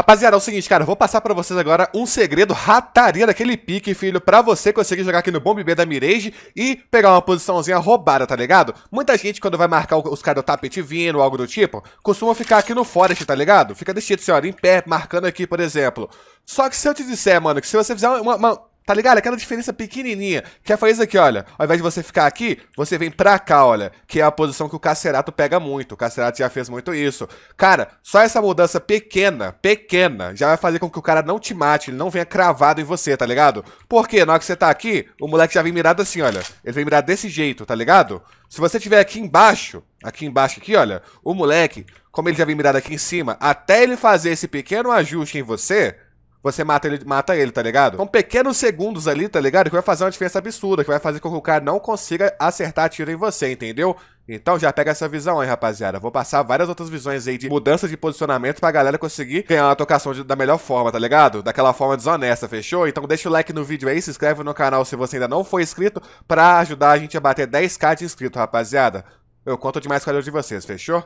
Rapaziada, é o seguinte, cara, eu vou passar pra vocês agora um segredo rataria daquele pique, filho, pra você conseguir jogar aqui no Bomb B da Mirage e pegar uma posiçãozinha roubada, tá ligado? Muita gente, quando vai marcar os caras do tapete vindo ou algo do tipo, costuma ficar aqui no forest, tá ligado? Fica desse jeito, senhora, assim, em pé, marcando aqui, por exemplo. Só que se eu te disser, mano, que se você fizer uma, uma Tá ligado? Aquela diferença pequenininha. Que é fazer isso aqui, olha. Ao invés de você ficar aqui, você vem pra cá, olha. Que é a posição que o Cacerato pega muito. O Cacerato já fez muito isso. Cara, só essa mudança pequena, pequena, já vai fazer com que o cara não te mate, ele não venha cravado em você, tá ligado? Porque na hora que você tá aqui, o moleque já vem mirado assim, olha. Ele vem mirado desse jeito, tá ligado? Se você tiver aqui embaixo, aqui embaixo aqui, olha. O moleque, como ele já vem mirado aqui em cima, até ele fazer esse pequeno ajuste em você você mata ele, mata ele, tá ligado? São pequenos segundos ali, tá ligado? Que vai fazer uma diferença absurda, que vai fazer com que o cara não consiga acertar tiro em você, entendeu? Então já pega essa visão aí, rapaziada. Vou passar várias outras visões aí de mudança de posicionamento pra galera conseguir ganhar uma tocação de, da melhor forma, tá ligado? Daquela forma desonesta, fechou? Então deixa o like no vídeo aí, se inscreve no canal se você ainda não for inscrito, pra ajudar a gente a bater 10k de inscrito, rapaziada. Eu conto demais com a de vocês, fechou?